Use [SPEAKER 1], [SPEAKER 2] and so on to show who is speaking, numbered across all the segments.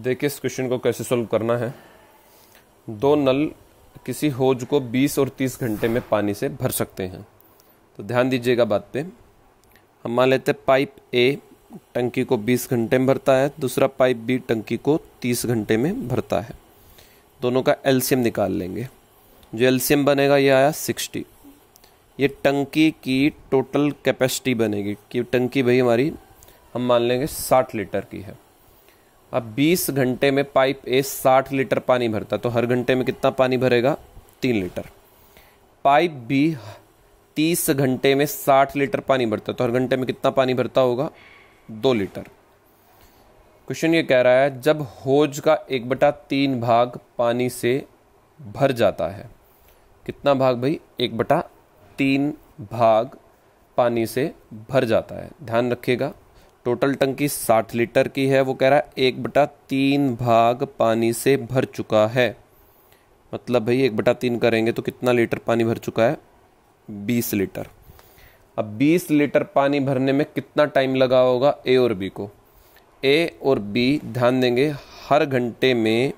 [SPEAKER 1] देखिए इस क्वेश्चन को कैसे सोल्व करना है दो नल किसी होज को 20 और 30 घंटे में पानी से भर सकते हैं तो ध्यान दीजिएगा बात पे हम मान लेते पाइप ए टंकी को 20 घंटे में भरता है दूसरा पाइप बी टंकी को 30 घंटे में भरता है दोनों का एल्शियम निकाल लेंगे जो एल्शियम बनेगा ये आया 60 ये टंकी की टोटल कैपेसिटी बनेगी कि टंकी भाई हमारी हम मान लेंगे 60 लीटर की है अब 20 घंटे में पाइप ए 60 लीटर पानी भरता तो हर घंटे में कितना पानी भरेगा तीन लीटर पाइप बी 30 घंटे में 60 लीटर पानी भरता तो हर घंटे में कितना पानी भरता होगा दो लीटर क्वेश्चन ये कह रहा है जब होज का एक बटा तीन भाग पानी से भर जाता है कितना भाग भाई एक बटा तीन भाग पानी से भर जाता है ध्यान रखिएगा टोटल टंकी साठ लीटर की है वो कह रहा है एक बटा तीन भाग पानी से भर चुका है मतलब भाई एक बटा तीन करेंगे तो कितना लीटर पानी भर चुका है बीस लीटर अब बीस लीटर पानी भरने में कितना टाइम लगा होगा ए और बी को ए और बी ध्यान देंगे हर घंटे में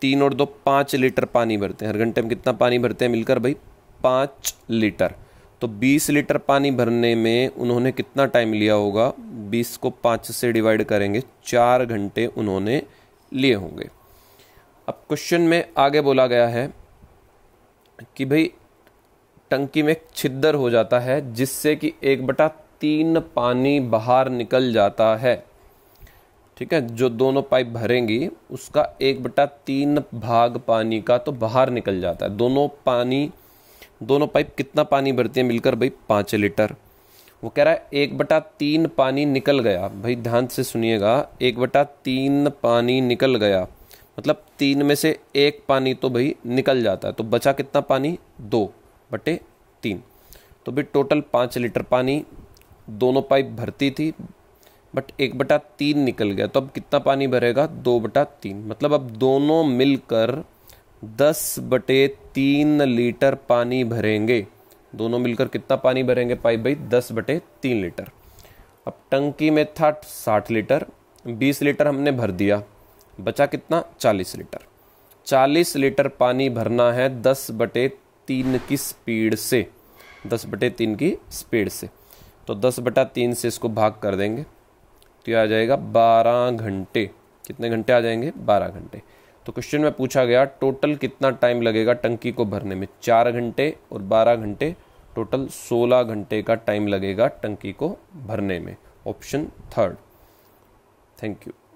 [SPEAKER 1] तीन और दो पाँच लीटर पानी भरते हैं हर घंटे में कितना पानी भरते हैं मिलकर भाई पाँच लीटर तो बीस लीटर पानी भरने में उन्होंने कितना टाइम लिया होगा बीस को पाँच से डिवाइड करेंगे चार घंटे उन्होंने लिए होंगे अब क्वेश्चन में आगे बोला गया है कि भाई टंकी में छिद्र हो जाता है जिससे कि एक बटा तीन पानी बाहर निकल जाता है ठीक है जो दोनों पाइप भरेंगी उसका एक बटा तीन भाग पानी का तो बाहर निकल जाता है दोनों पानी दोनों पाइप कितना पानी भरती है मिलकर भाई पाँच लीटर वो कह रहा है एक बटा तीन पानी निकल गया भाई ध्यान से सुनिएगा एक बटा तीन पानी निकल गया मतलब तीन में से एक पानी तो भाई निकल जाता है तो बचा कितना पानी दो बटे तीन तो भाई टोटल पाँच लीटर पानी दोनों पाइप भरती थी बट एक बटा तीन निकल गया तो अब कितना पानी भरेगा दो बटा तीन मतलब अब दोनों मिलकर दस बटे तीन लीटर पानी भरेंगे दोनों मिलकर कितना पानी भरेंगे पाइप भाई दस बटे तीन लीटर अब टंकी में था साठ लीटर बीस लीटर हमने भर दिया बचा कितना चालीस लीटर चालीस लीटर पानी भरना है दस बटे तीन की स्पीड से दस बटे तीन की स्पीड से तो दस बटा तीन से इसको भाग कर देंगे तो ये आ जाएगा बारह घंटे कितने घंटे आ जाएंगे बारह घंटे तो क्वेश्चन में पूछा गया टोटल कितना टाइम लगेगा टंकी को भरने में चार घंटे और बारह घंटे टोटल सोलह घंटे का टाइम लगेगा टंकी को भरने में ऑप्शन थर्ड थैंक यू